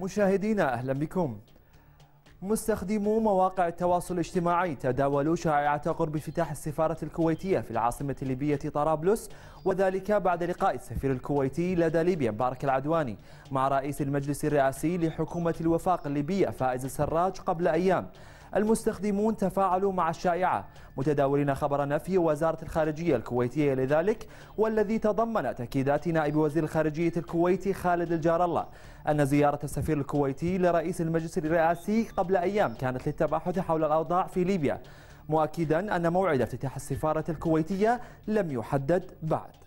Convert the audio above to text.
مشاهدينا أهلا بكم مستخدمو مواقع التواصل الاجتماعي تداولوا شائعة قرب انفتاح السفارة الكويتية في العاصمة الليبية طرابلس وذلك بعد لقاء السفير الكويتي لدى ليبيا مبارك العدواني مع رئيس المجلس الرئاسي لحكومة الوفاق الليبية فائز السراج قبل أيام المستخدمون تفاعلوا مع الشائعة متداولين خبر نفي وزارة الخارجية الكويتية لذلك والذي تضمن تأكيدات نائب وزير الخارجية الكويتي خالد الجار الله أن زيارة السفير الكويتي لرئيس المجلس الرئاسي قبل أيام كانت للتباحث حول الأوضاع في ليبيا مؤكدا أن موعد افتتاح السفارة الكويتية لم يحدد بعد